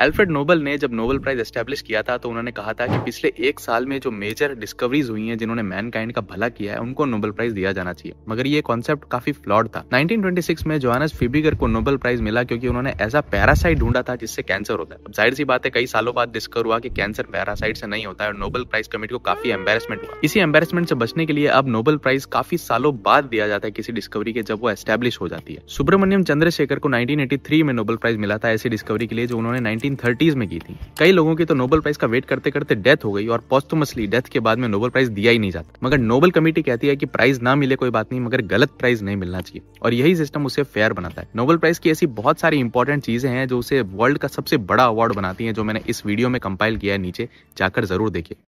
Alfred Nobel ने जब Nobel prize establish किया था तो उन्होंने कहा था कि पिछले एक साल में जो मेजर डिस्कवरीज हुई हैं जिन्होंने मैनकाइंड का भला किया है उनको नोबल प्राइज दिया जाना चाहिए मगर ये कॉन्सेप्ट काफी फ्लॉड था 1926 में जोहानस फिबिगर को नोबल प्राइज मिला क्योंकि उन्होंने ऐसा पैरासाइट ढूंढा था जिससे कैंसर होता है जाहिर सी बात है कई सालों बाद डिस्कवर हुआ कि कैंसर पैरासाइट से नहीं होता है और नोबल प्राइज कमेटी को काफी एम्बेरसमेंट हुआ इसी एम्बेरसमेंट से बचने के लिए अब नोबल प्राइज काफी सालों बाद दिया जाता है किसी डिस्कवरी के जब वो एस्टेब्लिश हो जाती है सुब्रमण्यम चंद्रशेखर को नाइनटीन में नोबल प्राइज मिला था ऐसी डिस्कवरी के लिए जो उन्होंने 1930s में की थी कई लोगों की तो नोबल प्राइज का वेट करते करते डेथ हो गई और पोस्टमसली डेथ के बाद में नोबल प्राइज दिया ही नहीं जाता मगर नोबल कमेटी कहती है कि प्राइज ना मिले कोई बात नहीं मगर गलत प्राइज नहीं मिलना चाहिए और यही सिस्टम उसे फेयर बनाता है नोबल प्राइज की ऐसी बहुत सारी इंपॉर्टेंट चीजें हैं जो उसे वर्ल्ड का सबसे बड़ा अवार्ड बनाती है जो मैंने इस वीडियो में कंपाइल किया है नीचे जाकर जरूर देखिए